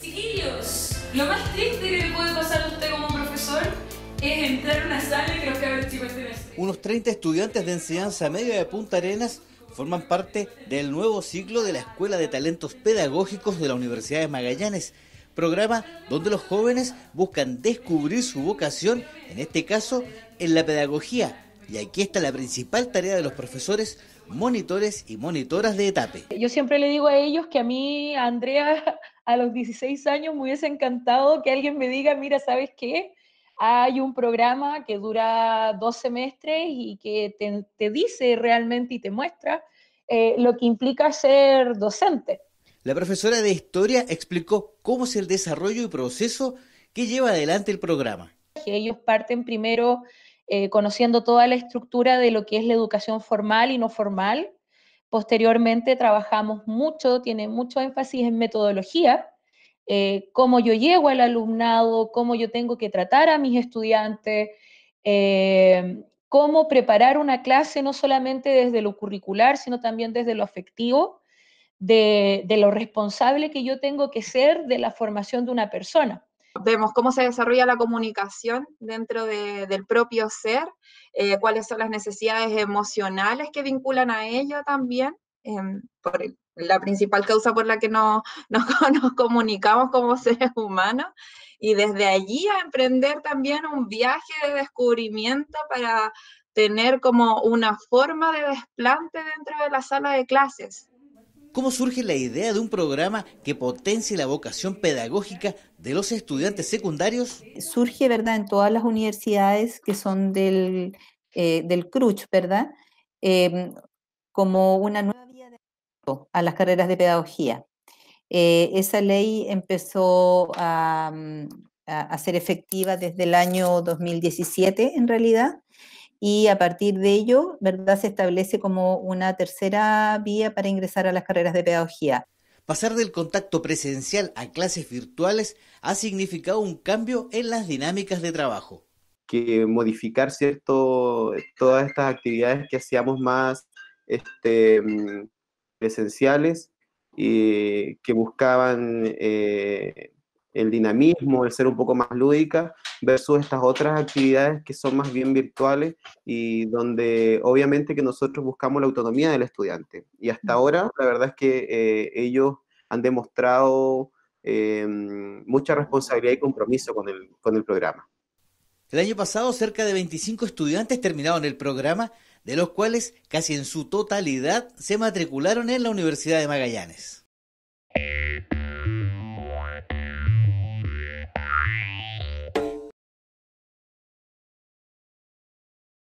Chiquillos, lo más triste que le puede pasar a usted como profesor es entrar a una sala y que los cabros Unos 30 estudiantes de enseñanza media de Punta Arenas forman parte del nuevo ciclo de la Escuela de Talentos Pedagógicos de la Universidad de Magallanes, programa donde los jóvenes buscan descubrir su vocación, en este caso en la pedagogía, y aquí está la principal tarea de los profesores, monitores y monitoras de ETAPE. E. Yo siempre le digo a ellos que a mí, Andrea, a los 16 años me hubiese encantado que alguien me diga, mira, ¿sabes qué? Hay un programa que dura dos semestres y que te, dice realmente y te muestra eh, lo que implica ser docente. La profesora de historia explicó cómo es el desarrollo y proceso que lleva adelante el programa. Ellos parten primero eh, conociendo toda la estructura de lo que es la educación formal y no formal. Posteriormente trabajamos mucho, tiene mucho énfasis en metodología, eh, cómo yo llego al alumnado, cómo yo tengo que tratar a mis estudiantes, eh, cómo preparar una clase no solamente desde lo curricular, sino también desde lo afectivo, de lo responsable que yo tengo que ser de la formación de una persona. Vemos cómo se desarrolla la comunicación dentro del propio ser, eh, cuáles son las necesidades emocionales que vinculan a ello también, em, por la principal causa por la que no nos comunicamos como seres humanos, y desde allí a emprender también un viaje de descubrimiento para tener como una forma de desplante dentro de la sala de clases. ¿Cómo surge la idea de un programa que potencie la vocación pedagógica de los estudiantes secundarios? Surge, ¿verdad?, en todas las universidades que son del, eh, del CRUCH, ¿verdad?, em, como una nueva vía de a las carreras de pedagogía. Eh, esa ley empezó mm, a, a ser efectiva desde el año 2017, en realidad, y a partir de ello, ¿verdad? Se establece como una tercera vía para ingresar a las carreras de pedagogía. Pasar del contacto presencial a clases virtuales ha significado un cambio en las dinámicas de trabajo. Que modificar cierto, todas estas actividades que hacíamos más este, mm, presenciales y eh, que buscaban eh, el dinamismo, el ser un poco más lúdica, versus estas otras actividades que son más bien virtuales y donde obviamente que nosotros buscamos la autonomía del estudiante. Y hasta ahora, la verdad es que eh, ellos han demostrado eh, mucha responsabilidad y compromiso con el, con el programa. El año pasado, cerca de 25 estudiantes terminaron el programa, de los cuales casi en su totalidad se matricularon en la Universidad de Magallanes.